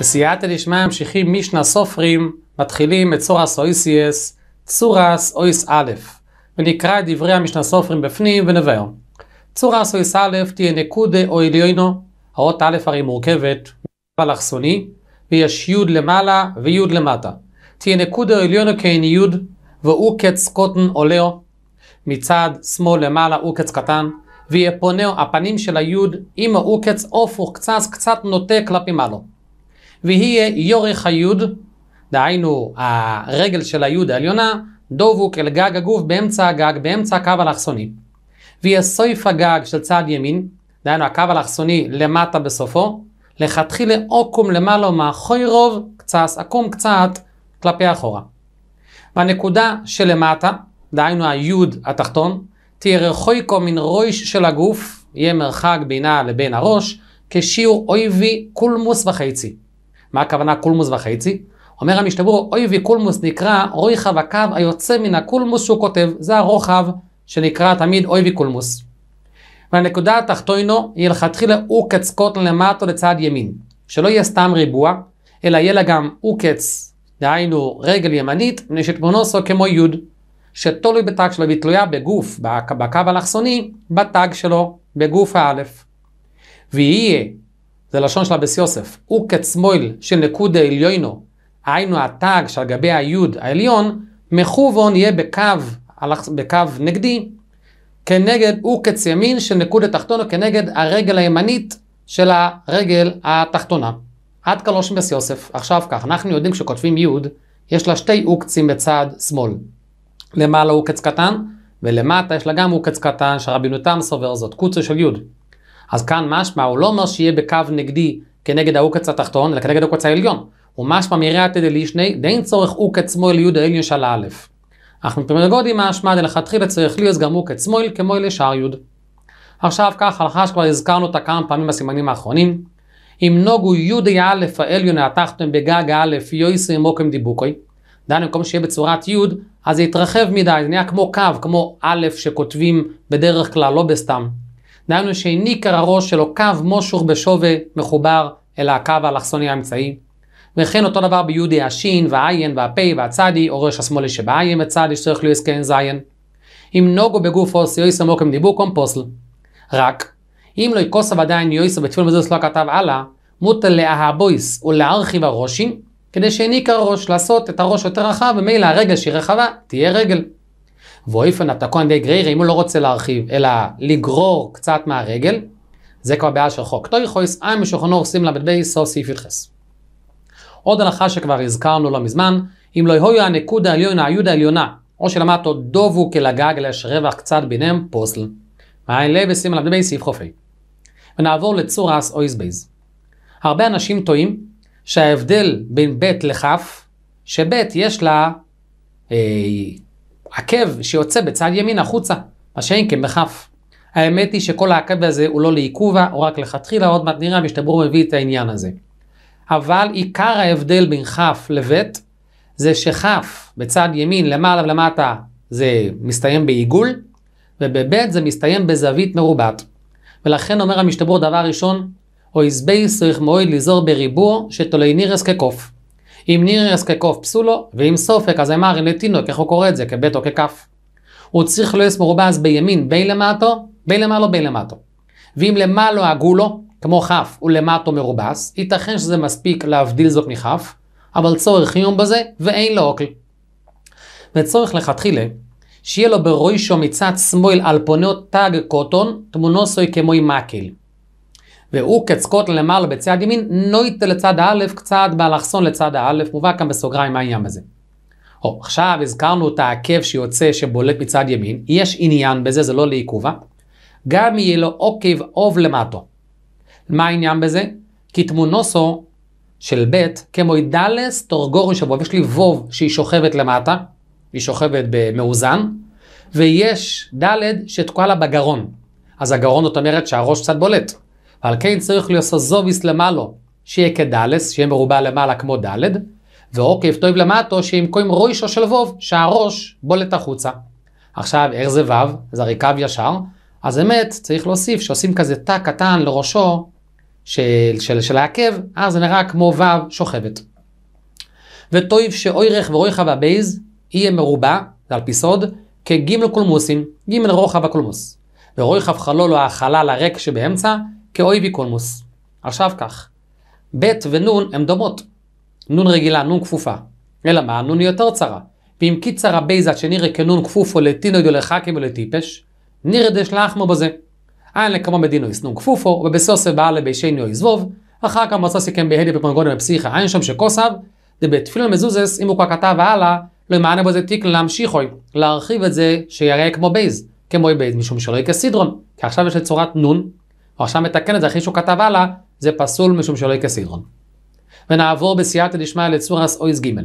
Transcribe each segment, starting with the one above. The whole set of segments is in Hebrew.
בסייעתא דשמיא ממשיכים משנה סופרים, מתחילים את צורס אויסייס, צורס אויס א', ונקרא את דברי המשנה סופרים בפנים ונבהר. צורס אויס א' תהיה נקודה או עליונו, האות א' הרי מורכבת, אלכסוני, ויש י' למעלה וי' למטה. תהיה נקודה או עליונו כאין י' ועוקץ קוטן עולהו, מצד שמאל למעלה עוקץ קטן, ויהיה פונהו הפנים של הי' עם האוקץ הופוך קצת קצת נוטה כלפי מעלו. ויהיה יורך היוד, דהיינו הרגל של היוד העליונה, דובוק אל גג הגוף באמצע הגג, באמצע הקו האלכסוני. ויהיה סויף הגג של צד ימין, דהיינו הקו האלכסוני למטה בסופו, לכתחילה אוקום למעלה מאחורי רוב, קצת, עקום קצת כלפי אחורה. והנקודה שלמטה, דהיינו היוד התחתון, תהיה רחויקו מן ראש של הגוף, יהיה מרחק בינה לבין הראש, כשיעור אויבי קולמוס וחצי. מה הכוונה קולמוס וחצי? אומר המשתברור, אוי וקולמוס נקרא רויחב הקו היוצא מן הקולמוס שהוא כותב, זה הרוחב שנקרא תמיד אוי וקולמוס. והנקודה התחתונו היא לכתחילה עוקץ קוטן למטו לצד ימין. שלא יהיה סתם ריבוע, אלא יהיה לה גם הוא קץ, דהיינו רגל ימנית, מפני שתמונוסו כמו יוד, שתולוי בתג שלו והיא תלויה בגוף, בקו האלכסוני, בתג שלו, בגוף האלף. ויהיה זה לשון של אבס יוסף. הוא כצמויל של נקודה עליונו, היינו התג שעל גבי היוד העליון, מכוון יהיה בקו, בקו נגדי, כנגד, הוא כצימין של נקודה תחתונו, כנגד הרגל הימנית של הרגל התחתונה. עד כאן לא שם אבס יוסף. עכשיו כך, אנחנו יודעים שכותבים יוד, יש לה שתי עוקצים בצד שמאל. למעלה עוקץ קטן, ולמטה יש לה גם עוקץ קטן, שרבי נותם סובר זאת, קוצו של יוד. אז כאן משמע, הוא לא אומר שיהיה בקו נגדי כנגד העוקץ התחתון, אלא כנגד העוקץ העליון. הוא ומשמע מיריאתא דלישני, דאין צורך עוקץ מויל יהודה עליון של א'. אך מפרמגודי משמע דלכתחילה צריך להיות גם עוקץ מויל כמויל לשאר יוד. עכשיו כך, הלכה שכבר הזכרנו אותה כמה פעמים בסימנים האחרונים. אם נוגו יהודי א' העליון התחתון בגג א' יויסי מוקם דיבוקוי. דהיינו, במקום שיהיה בצורת יוד, אז זה יתרחב מדי, זה נהיה כמו קו, כמו א' שכותבים בדרך כלל, לא בסתם. דהיינו שניקר הראש שלו קו מושוך בשווה מחובר אל הקו האלכסוני האמצעי. וכן אותו דבר ביהודי השין והעיין והפה והצדי, או ראש השמאלי שבעיין וצדי שצריך להיות כן זין. אם נוגו בגוף בגופו סיועיסו מוקם דיבור קומפוסל. רק, אם לא יכוסו עדיין יויסו בתפיל מזוז לא כתב הלאה, מוטל לאהבויס ולארכיב הראשים, כדי שהעניק הראש לעשות את הראש יותר רחב, ומילא הרגל שהיא רחבה תהיה רגל. ואיפן התקון די גרירי, אם הוא לא רוצה להרחיב, אלא לגרור קצת מהרגל, זה כבר בעיה של חוק. תוי חויס אי משוכנו עושים לה בייס סוס סעיף יתחס. עוד הלכה שכבר הזכרנו לא מזמן, אם לא יהיו הנקודה עליונה, היודה עליונה, או שלמדת דובו כלגג אלא יש רווח קצת ביניהם פוסל. מעין לב ושים למד בייס סעיף חופי. ונעבור לצורס אויס בייז. הרבה אנשים טועים שההבדל בין ב' לכ' שב' יש לה אה, עקב שיוצא בצד ימין החוצה, מה שאין כן בכף. האמת היא שכל העקב הזה הוא לא לעיכובה, הוא רק לכתחילה, עוד מעט נראה משתברור מביא את העניין הזה. אבל עיקר ההבדל בין כף לבית, זה שכף בצד ימין למעלה ולמטה זה מסתיים בעיגול, ובבית זה מסתיים בזווית מרובעת. ולכן אומר המשתבר דבר ראשון, או איזבייס צריך מועיל לזור בריבוע שתולי נירס כקוף. אם נירס כקוף פסולו, ואם סופק אז אמר לתינוק, איך הוא קורא את זה? כבית או ככף. הוא צריך לס לא מרובז בימין בין למטו, בין למעלו בין למטו. ואם למעלו עגולו, כמו כף, ולמטו מרובס, ייתכן שזה מספיק להבדיל זאת מכף, אבל צורך חיום בזה, ואין לו אוקל. וצורך לכתחילה, שיהיה לו ברוישו מצד שמאל על פונות תג קוטון, תמונו סוי כמוי מקל. והוא קוטן למעלה בצד ימין, נויטה לצד א', קצת באלכסון לצד א', מובא כאן בסוגריים מה העניין בזה. או, עכשיו הזכרנו את העקב שיוצא שבולט מצד ימין, יש עניין בזה, זה לא לעיכובה. גם יהיה לו עוקב אוב למטו. מה העניין בזה? כי תמונוסו של ב' כמו דלס תורגורו שבו, יש לי ווב שהיא שוכבת למטה, היא שוכבת במאוזן, ויש ד' שתקועה לה בגרון. אז הגרון זאת אומרת שהראש קצת בולט. ועל כן צריך להיות סוזוביס למעלו, שיהיה כדלס, שיהיה מרובע למעלה כמו דלת, ואוקיי, טוב למטו, שיהיה עם קוים רוישו של ווב, שהראש בולט החוצה. עכשיו, איך זה וו? זה הרי קו ישר. אז אמת, צריך להוסיף שעושים כזה תא קטן לראשו של, של, של העקב, אז זה נראה כמו וו שוכבת. וטויב שאוירך ורויך והבייז יהיה מרובע, זה על פי סוד, כגימל קולמוסים, גימל רוחב הקולמוס. ורויכב חלול או החלל הריק שבאמצע, כאויבי קולמוס. עכשיו כך, ב' ונון הן דומות. נון רגילה, נון כפופה. אלא מה? נון היא יותר צרה. ואם כי צרה בייזה שנראה כנון כפופו לטינוי או לטיפש, נראה דשלחמו בזה. אין לקמו בדינויס נון כפופו, ובסוסי בעלה בישני או יזבוב, אחר כך מוצא סיכם בהדי בפרגודם בפסיכה, אין שם שכוסב, דבתפילין מזוזס, אם הוא כבר כתב הלאה, לא ימענה בזה תיקל להמשיכוי, להרחיב את זה שיראה כמו בייז, כמו בייז, משום שלא יהיה כסידרון, כי עכשיו יש לצורת נון הרש"א מתקן את זה אחרי שהוא כתב הלאה, זה פסול משום שלא יהיה כסדרון. ונעבור בסייעתא דשמיא לצורס אויז גימל.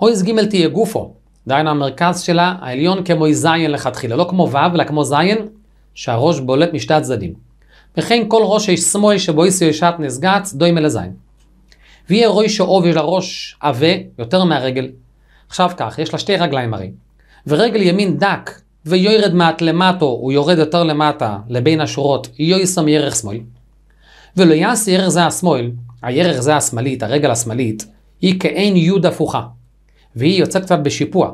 אויז גימל תהיה גופו, דהיינו המרכז שלה, העליון כמו זין לכתחילה, לא כמו וו, אלא כמו זין, שהראש בולט משתי הצדדים. וכן כל ראש יש שמאל שבו שבויסו ישת נסגץ דוימה לזין. ויהיה שאוב יש לה ראש עבה יותר מהרגל. עכשיו כך, יש לה שתי רגליים הרי. ורגל ימין דק ויו ירד מעט למטו, הוא יורד יותר למטה, לבין השורות, יו יסום ירך שמאל. ולא יעש ירך זה השמאל, הירך זה השמאלית, הרגל השמאלית, היא כעין יוד הפוכה. והיא יוצאת קצת בשיפוע.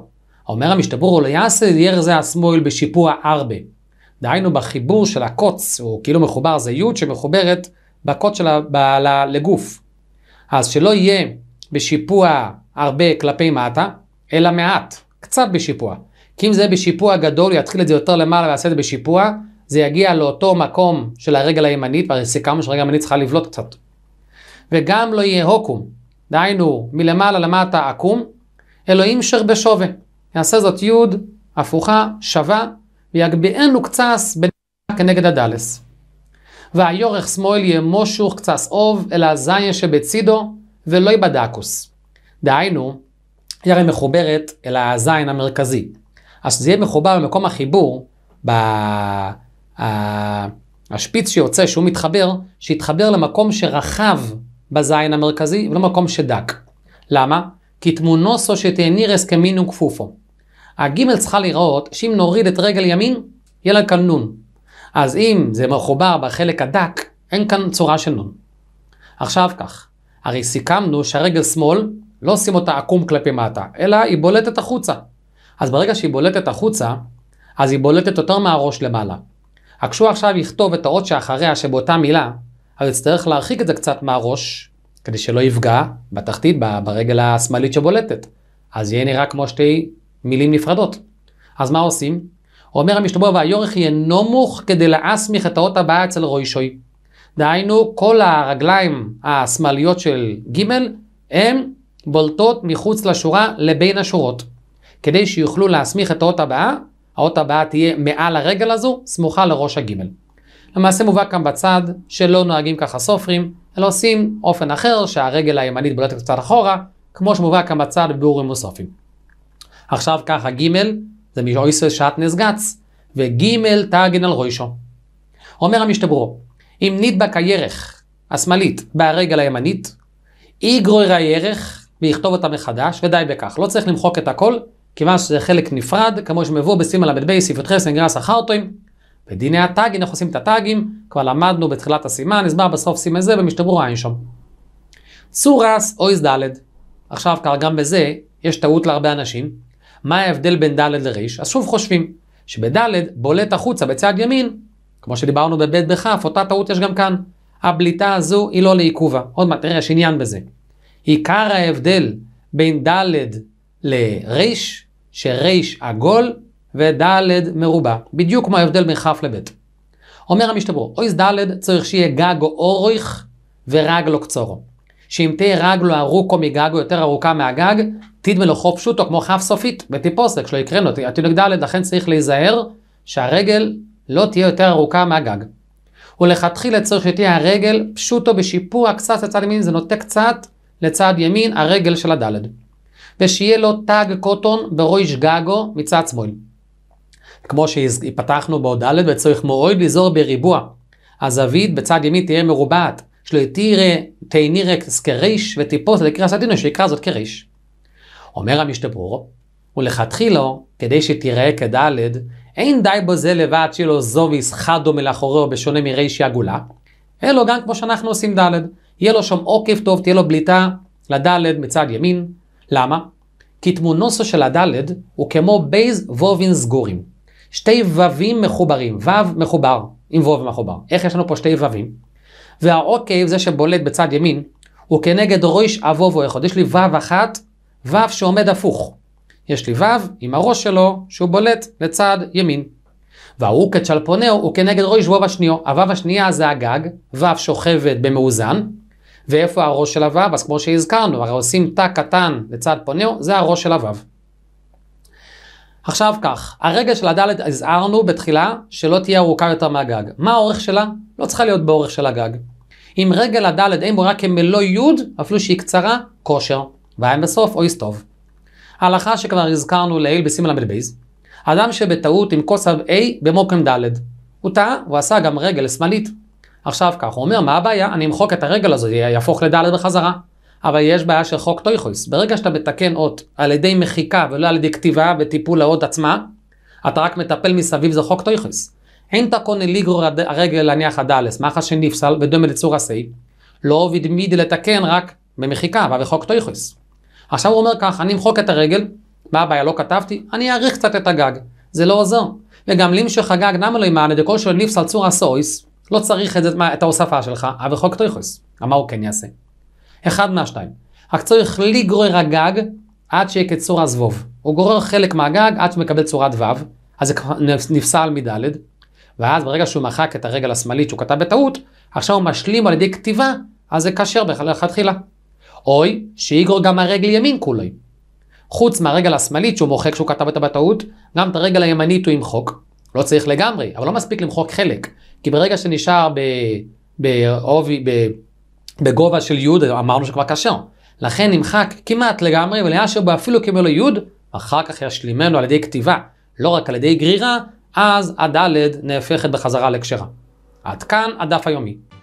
אומר המשתבור, לא יעש ירך זה השמאל בשיפוע ארבע. דהיינו בחיבור של הקוץ, הוא כאילו מחובר, זה יוד שמחוברת בקוץ שלה ב, ל, לגוף. אז שלא יהיה בשיפוע הרבה כלפי מטה, אלא מעט, קצת בשיפוע. כי אם זה בשיפוע גדול, הוא יתחיל את זה יותר למעלה ויעשה את זה בשיפוע, זה יגיע לאותו מקום של הרגל הימנית, והרי סיכמנו שהרגל הימנית צריכה לבלוט קצת. וגם לא יהיה הוקום, דהיינו מלמעלה למטה עקום, אלוהים שר בשווה. יעשה זאת יוד, הפוכה, שווה, ויגביאנו קצץ בנקה כנגד הדלס. והיורך שמאל יהיה מושוך קצס אוב, אל הזין שבצידו, ולא יבדקוס. דהיינו, היא הרי מחוברת אל הזין המרכזי. אז זה יהיה מחובר למקום החיבור, בשפיץ שיוצא, שהוא מתחבר, שיתחבר למקום שרחב בזין המרכזי ולא מקום שדק. למה? כי תמונוסו שתהנירס כמינו כפופו. הגימל צריכה לראות שאם נוריד את רגל ימין, יהיה לה כאן נון. אז אם זה מחובר בחלק הדק, אין כאן צורה של נון. עכשיו כך, הרי סיכמנו שהרגל שמאל, לא עושים אותה עקום כלפי מטה, אלא היא בולטת החוצה. אז ברגע שהיא בולטת החוצה, אז היא בולטת יותר מהראש למעלה. רק שהוא עכשיו יכתוב את האות שאחריה שבאותה מילה, אז יצטרך להרחיק את זה קצת מהראש, כדי שלא יפגע בתחתית, ברגל השמאלית שבולטת. אז יהיה נראה כמו שתי מילים נפרדות. אז מה עושים? אומר המשתבר והיורך יהיה נומוך כדי להסמיך את האות הבאה אצל רוישוי. דהיינו, כל הרגליים השמאליות של ג' הן בולטות מחוץ לשורה לבין השורות. כדי שיוכלו להסמיך את האות הבאה, האות הבאה תהיה מעל הרגל הזו, סמוכה לראש הגימל. למעשה מובא כאן בצד שלא נוהגים ככה סופרים, אלא עושים אופן אחר שהרגל הימנית בולטת קצת אחורה, כמו שמובא כאן בצד בביאורים מוספים. עכשיו ככה גימל, זה משאויסס שטנס גץ, וגימל תגן על רוישו. אומר המשתברו, אם נדבק הירך השמאלית ברגל הימנית, איגרור הירך ויכתוב אותה מחדש, ודי בכך. לא צריך למחוק את הכל, כיוון שזה חלק נפרד, כמו שמבוא בסימן ל"ב סעיפות חסן גרס סחרטוים, בדיני הטאגים, אנחנו עושים את הטאגים, כבר למדנו בתחילת הסימן, נסבר בסוף סימן זה ומשתברו העין שם. צורס או איז דלת, עכשיו כבר גם בזה יש טעות להרבה אנשים. מה ההבדל בין דלת לריש? אז שוב חושבים שבדלת בולט החוצה בצד ימין, כמו שדיברנו בבית בכף, אותה טעות יש גם כאן. הבליטה הזו היא לא לעיכובה. עוד מעט תראה, יש עניין בזה. עיקר ההבדל בין דלת לריש שריש עגול וד' מרובע, בדיוק כמו ההבדל בין כ' לב'. אומר המשתברו, אויס ד' צריך שיהיה גגו אורך ורגלו קצורו. שאם תהיה רגלו ארוכו מגגו יותר ארוכה מהגג, תדמה לו חוב פשוטו כמו כ' סופית, ותיפוסק, שלא יקרן אותי, עתידוק ד', לכן צריך להיזהר שהרגל לא תהיה יותר ארוכה מהגג. ולכתחילה צריך שתהיה הרגל פשוטו בשיפוע קצת לצד ימין, זה נוטה קצת לצד ימין הרגל של הדלת. ושיהיה לו תג קוטון ברויש גגו מצד שמאל. כמו שפתחנו בעוד ד' וצריך מורויד לזור בריבוע. הזווית בצד ימין תהיה מרובעת. שלא תראה תהנירק כריש ותיפוס לקרס הדינו שיקרא זאת כריש. אומר המשתברור, ולכתחילו, כדי שתיראה כדלת, אין די בו זה לבד שלא זוביס חדו מלאחורי או בשונה מריש יגולה, אלא גם כמו שאנחנו עושים דלת. יהיה לו שם עוקף טוב, תהיה לו בליטה לדלת מצד ימין, למה? כי תמונוסו של הדלת הוא כמו בייז וובין סגורים. שתי ווים מחוברים, וו מחובר עם וו מחובר. איך יש לנו פה שתי ווים? והעוקב, זה שבולט בצד ימין, הוא כנגד רויש אבובו אחד. יש לי וו אחת, וו שעומד הפוך. יש לי וו עם הראש שלו, שהוא בולט לצד ימין. של פונאו הוא כנגד ראש וו השניו. הוו השנייה זה הגג, וו שוכבת במאוזן, ואיפה הראש של הוו? אז כמו שהזכרנו, הרי עושים תא קטן לצד פונאו, זה הראש של הוו. עכשיו כך, הרגל של הדלת הזהרנו בתחילה שלא תהיה ארוכה יותר מהגג. מה האורך שלה? לא צריכה להיות באורך של הגג. אם רגל הדלת אין בו רק כמלוא יוד, אפילו שהיא קצרה, כושר. והאם בסוף, אוי סטוב. ההלכה שכבר הזכרנו לעיל בסימן ל"בייז, אדם שבטעות עם כוס A במוקם ד', הוא טעה, הוא עשה גם רגל שמאלית, עכשיו ככה, הוא אומר, מה הבעיה? אני אמחוק את הרגל הזו, יהפוך לדלת בחזרה. אבל יש בעיה של חוק טויכויס. ברגע שאתה מתקן אות על ידי מחיקה ולא על ידי כתיבה וטיפול האות עצמה, אתה רק מטפל מסביב, זה חוק טויכויס. אין תקונה ליגרור הרגל להניח הדלס, מאחר שנפסל ודומה לצור הסי, לא עובד מידי לתקן רק במחיקה, אבל בחוק טויכויס. עכשיו הוא אומר ככה, אני אמחוק את הרגל, מה הבעיה, לא כתבתי, אני אאריך קצת את הגג, זה לא עוזר. וגם למשך הגג, למה ימאן, ימענה דקול של נפסל צור הסויס, לא צריך את, את ההוספה שלך, אבל חוק טויכוס. מה הוא כן יעשה? אחד מהשתיים. רק צריך לגרור הגג עד שיהיה כצור הזבוב. הוא גורר חלק מהגג עד שמקבל צורת ו', אז זה נפסל מד', ואז ברגע שהוא מחק את הרגל השמאלית שהוא כתב בטעות, עכשיו הוא משלים על ידי כתיבה, אז זה כשר מלכתחילה. אוי, שיגרור גם הרגל ימין כולי. חוץ מהרגל השמאלית שהוא מוחק כשהוא כתב אותה בטעות, גם את הרגל הימנית הוא ימחוק. לא צריך לגמרי, אבל לא מספיק למחוק חלק. כי ברגע שנשאר בעובי, בגובה של יוד, אמרנו שכבר כשר. לכן נמחק כמעט לגמרי, ולאשר בו אפילו קיבל יוד, אחר כך ישלימנו על ידי כתיבה, לא רק על ידי גרירה, אז הדלת נהפכת בחזרה לקשרה. עד כאן הדף היומי.